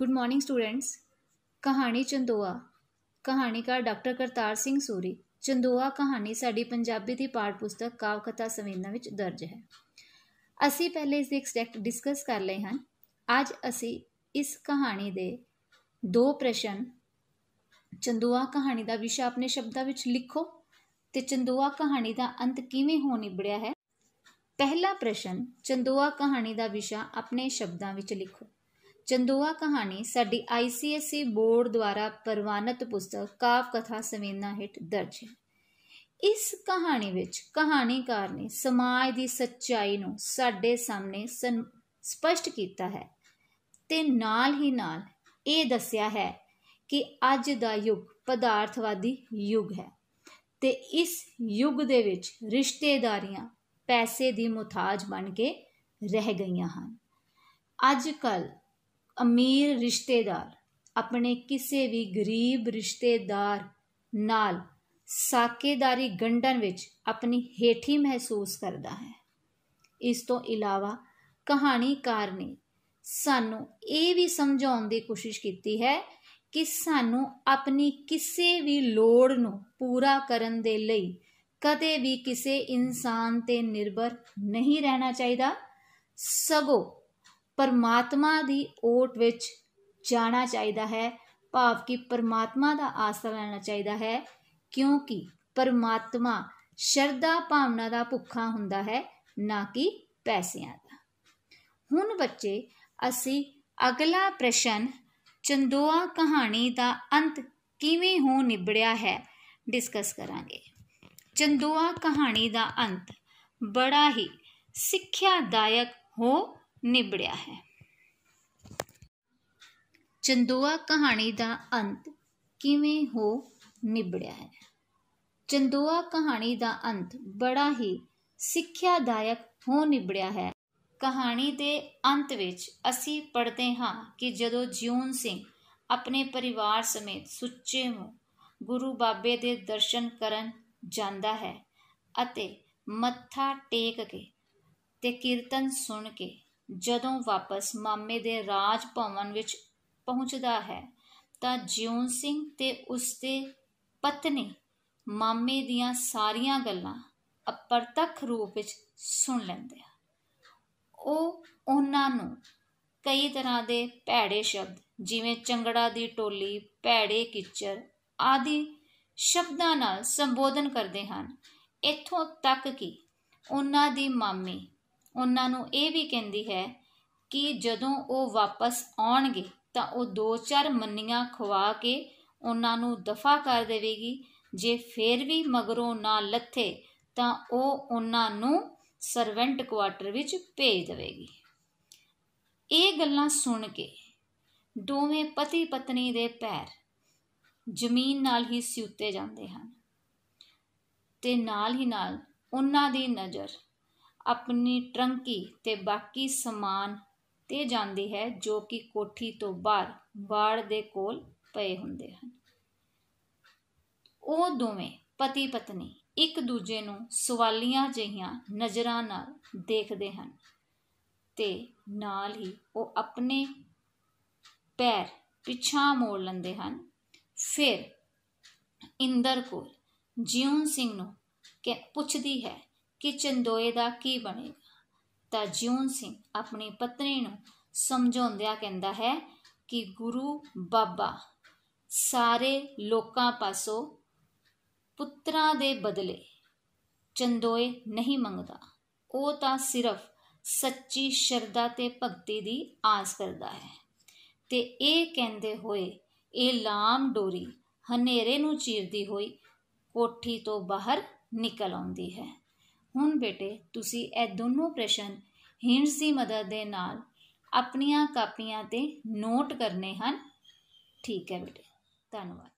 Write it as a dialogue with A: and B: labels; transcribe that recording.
A: good morning students ਕਹਾਣੀ ਚੰਦੋਆ ਕਹਾਣੀਕਾਰ doctor Kartar Singh Suri Chandoa ਕਹਾਣੀ ਸਾਡੀ ਪੰਜਾਬੀ ਦੀ ਪਾਠ ਪੁਸਤਕ ਕਾਵ ਕਥਾ ਸੰਵੇਦਨਾ ਵਿੱਚ ਦਰਜ ਹੈ ਅਸੀਂ ਪਹਿਲੇ ਇਸ ਦੇ ਐਕਸਟ੍ਰੈਕਟ ਡਿਸਕਸ ਕਰ ਲਏ ਹਨ ਅੱਜ ਅਸੀਂ ਇਸ ਕਹਾਣੀ ਦੇ ਦੋ ਪ੍ਰਸ਼ਨ ਚੰਦੋਆ ਕਹਾਣੀ ਦਾ ਵਿਸ਼ਾ ਆਪਣੇ ਸ਼ਬਦਾਂ ਵਿੱਚ ਲਿਖੋ ਤੇ ਚੰਦੋਆ ਕਹਾਣੀ ਦਾ ਅੰਤ ਕਿਵੇਂ ਹੋ ਨਿਬੜਿਆ ਹੈ ਪਹਿਲਾ ਪ੍ਰਸ਼ਨ ਚੰਦੋਆ ਕਹਾਣੀ ਦਾ ਵਿਸ਼ਾ ਆਪਣੇ ਸ਼ਬਦਾਂ ਵਿੱਚ ਲਿਖੋ ਚੰਦੂਆ ਕਹਾਣੀ ਸਾਡੀ ਆਈਸੀਐਸਈ ਬੋਰਡ ਦੁਆਰਾ ਪ੍ਰਵਾਨਿਤ ਪੁਸਤਕ ਕਾਵ ਕਥਾ ਸੰਵੇਦਨਾ ਹਿਟ ਦਰਜ ਹੈ ਇਸ ਕਹਾਣੀ ਵਿੱਚ ਕਹਾਣੀਕਾਰ ਨੇ ਸਮਾਜ ਦੀ ਸੱਚਾਈ ਨੂੰ ਸਾਡੇ ਸਾਹਮਣੇ ਸਪਸ਼ਟ ਕੀਤਾ ਹੈ ਤੇ ਨਾਲ ਹੀ ਨਾਲ ਇਹ ਦੱਸਿਆ ਹੈ ਕਿ ਅੱਜ ਦਾ ਯੁੱਗ ਪਦਾਰਥਵਾਦੀ ਯੁੱਗ ਹੈ ਤੇ ਇਸ ਯੁੱਗ ਦੇ ਵਿੱਚ ਰਿਸ਼ਤੇਦਾਰੀਆਂ ਪੈਸੇ ਦੀ ਮੁਤਾਜ ਬਣ ਕੇ ਰਹਿ ਗਈਆਂ ਹਨ ਅੱਜ ਕੱਲ ਅਮੀਰ ਰਿਸ਼ਤੇਦਾਰ ਆਪਣੇ ਕਿਸੇ ਵੀ ਗਰੀਬ ਰਿਸ਼ਤੇਦਾਰ ਨਾਲ ਸਾਕੇਦਾਰੀ ਗੰਡਨ ਵਿੱਚ ਆਪਣੀ ਹੇਠੀ ਮਹਿਸੂਸ ਕਰਦਾ ਹੈ ਇਸ ਤੋਂ ਇਲਾਵਾ ਕਹਾਣੀਕਾਰ ਨੇ ਸਾਨੂੰ ਇਹ ਵੀ ਸਮਝਾਉਣ ਦੀ ਕੋਸ਼ਿਸ਼ ਕੀਤੀ ਹੈ ਕਿ ਸਾਨੂੰ ਆਪਣੀ ਕਿਸੇ ਵੀ ਲੋੜ ਨੂੰ ਪੂਰਾ ਕਰਨ ਦੇ ਲਈ ਕਦੇ ਵੀ ਕਿਸੇ ਇਨਸਾਨ ਤੇ ਨਿਰਭਰ ਨਹੀਂ ਰਹਿਣਾ ਚਾਹੀਦਾ ਸਗੋਂ ਪਰਮਾਤਮਾ ਦੀ ਓਟ ਵਿੱਚ ਜਾਣਾ ਚਾਹੀਦਾ ਹੈ ਭਾਵ ਕਿ ਪਰਮਾਤਮਾ ਦਾ ਆਸਰਾ ਲੈਣਾ ਚਾਹੀਦਾ ਹੈ ਕਿਉਂਕਿ ਪਰਮਾਤਮਾ ਸ਼ਰਧਾ ਭਾਵਨਾ ਦਾ ਭੁੱਖਾ ਹੁੰਦਾ ਹੈ ਨਾ ਕਿ ਪੈਸਿਆਂ ਦਾ ਹੁਣ ਬੱਚੇ ਅਸੀਂ ਅਗਲਾ ਪ੍ਰਸ਼ਨ ਚੰਦੋਆ ਕਹਾਣੀ ਦਾ ਅੰਤ ਕਿਵੇਂ ਹੋ ਨਿਬੜਿਆ ਹੈ ਡਿਸਕਸ ਕਰਾਂਗੇ ਚੰਦੋਆ ਕਹਾਣੀ ਦਾ ਅੰਤ ਬੜਾ ਹੀ ਸਿੱਖਿਆਦਾਇਕ ਹੋ ਨਿਬੜਿਆ ਹੈ ਚੰਦੋਆ ਕਹਾਣੀ ਦਾ ਅੰਤ ਕਿਵੇਂ ਹੋ ਨਿਬੜਿਆ ਹੈ ਚੰਦੋਆ ਕਹਾਣੀ ਦਾ ਅੰਤ ਬੜਾ ਹੀ ਸਿੱਖਿਆਦਾਇਕ ਹੋ ਨਿਬੜਿਆ ਹੈ ਕਹਾਣੀ ਦੇ ਅੰਤ ਵਿੱਚ ਅਸੀਂ ਪੜ੍ਹਦੇ ਹਾਂ ਕਿ ਜਦੋਂ ਜੀਉਨ ਸਿੰਘ ਆਪਣੇ ਪਰਿਵਾਰ ਸਮੇਤ ਸੁੱਚੇ ਨੂੰ ਗੁਰੂ ਬਾਬੇ ਦੇ ਦਰਸ਼ਨ ਕਰਨ ਜਾਂਦਾ ਹੈ ਅਤੇ ਮੱਥਾ ਟੇਕ ਕੇ ਤੇ ਕੀਰਤਨ ਸੁਣ ਕੇ ਜਦੋਂ ਵਾਪਸ ਮਾਮੇ ਦੇ ਰਾਜ ਭਵਨ ਵਿੱਚ ਪਹੁੰਚਦਾ ਹੈ ਤਾਂ ਜਿਉਂ ਸਿੰਘ ਤੇ ਉਸਦੇ ਪਤਨੀ ਮਾਮੇ ਦੀਆਂ ਸਾਰੀਆਂ ਗੱਲਾਂ ਅਪਰਤਖ ਰੂਪ ਵਿੱਚ ਸੁਣ ਲੈਂਦੇ ਆ ਉਹ ਉਹਨਾਂ ਨੂੰ ਕਈ ਤਰ੍ਹਾਂ ਦੇ ਭੈੜੇ ਸ਼ਬਦ ਜਿਵੇਂ ਚੰਗੜਾ ਦੀ ਟੋਲੀ ਭੈੜੇ ਕਿਚਰ ਆਦਿ ਸ਼ਬਦਾਂ ਨਾਲ ਸੰਬੋਧਨ ਕਰਦੇ ਹਨ ਇੱਥੋਂ ਤੱਕ ਕਿ ਉਹਨਾਂ ਦੀ ਮਾਮੀ ਉਹਨਾਂ ਨੂੰ ਇਹ ਵੀ ਕਹਿੰਦੀ ਹੈ ਕਿ ਜਦੋਂ ਉਹ ਵਾਪਸ ਆਉਣਗੇ ਤਾਂ ਉਹ ਦੋ ਚਾਰ ਮੰਨੀਆਂ ਖਵਾ ਕੇ ਉਹਨਾਂ ਨੂੰ ਦਫਾ ਕਰ ਦੇਵੇਗੀ ਜੇ ਫੇਰ ਵੀ ਮਗਰੋਂ ਨਾ ਲੱਥੇ ਤਾਂ ਉਹ ਉਹਨਾਂ ਨੂੰ ਸਰਵੈਂਟ ਕੁਆਟਰ ਵਿੱਚ ਭੇਜ ਦੇਵੇਗੀ ਇਹ ਗੱਲਾਂ ਸੁਣ ਕੇ ਦੋਵੇਂ ਪਤੀ ਪਤਨੀ ਦੇ ਪੈਰ ਜ਼ਮੀਨ ਨਾਲ ਹੀ ਸਿਉਤੇ ਜਾਂਦੇ ਹਨ ਤੇ ਨਾਲ ਹੀ ਨਾਲ ਉਹਨਾਂ ਦੀ ਨਜ਼ਰ ਆਪਣੀ ਟਰੰਕੀ ਤੇ ਬਾਕੀ ਸਮਾਨ ਤੇ ਜਾਂਦੀ ਹੈ ਜੋ ਕਿ ਕੋਠੀ ਤੋਂ ਬਾਹਰ ਬਾੜ ਦੇ ਕੋਲ ਪਏ ਹੁੰਦੇ ਹਨ ਉਹ ਦੋਵੇਂ ਪਤੀ ਪਤਨੀ ਇੱਕ ਦੂਜੇ ਨੂੰ ਸਵਾਲੀਆਂ ਜਿਹੀਆਂ ਨਜ਼ਰਾਂ ਨਾਲ ਦੇਖਦੇ ਹਨ ਤੇ ਨਾਲ ਹੀ ਉਹ ਆਪਣੇ ਪੈਰ ਪਿਛਾਂ ਮੋੜ ਲੈਂਦੇ ਹਨ ਫਿਰ ਇੰਦਰ ਕੋਲ ਜਿਉਂ ਸਿੰਘ ਨੂੰ ਪੁੱਛਦੀ ਹੈ ਕਿ ਚੰਦੋਏ ਦਾ ਕੀ ਬਣੇਗਾ ਤਾਂ ਜਿਉਨ ਸਿੰਘ ਆਪਣੀ ਪਤਨੀ ਨੂੰ ਸਮਝਾਉਂਦਿਆਂ ਕਹਿੰਦਾ ਹੈ ਕਿ ਗੁਰੂ ਬਾਬਾ ਸਾਰੇ ਲੋਕਾਂ ਪਾਸੋਂ ਪੁੱਤਰਾਂ ਦੇ ਬਦਲੇ ਚੰਦੋਏ ਨਹੀਂ ਮੰਗਦਾ ਉਹ ਤਾਂ ਸਿਰਫ ਸੱਚੀ ਸ਼ਰਧਾ ਤੇ ਭਗਤੀ ਦੀ ਆਸ ਕਰਦਾ ਹੈ ਤੇ ਇਹ ਕਹਿੰਦੇ ਹੋਏ ਇਹ ਲਾਮ ਡੋਰੀ ਹਨੇਰੇ ਨੂੰ ਚੀਰਦੀ ਹੋਈ ਕੋਠੀ ਤੋਂ ਬਾਹਰ ਨਿਕਲ ਆਉਂਦੀ ਹੈ ਹੁਣ ਬੇਟੇ ਤੁਸੀਂ ਇਹ ਦੋਨੋਂ ਪ੍ਰਸ਼ਨ ਹਿੰਟਸ ਦੀ ਮਦਦ ਦੇ ਨਾਲ ਆਪਣੀਆਂ ਕਾਪੀਆਂ ਤੇ ਨੋਟ ਕਰਨੇ ਹਨ ਠੀਕ ਹੈ ਬੇਟੇ ਧੰਨਵਾਦ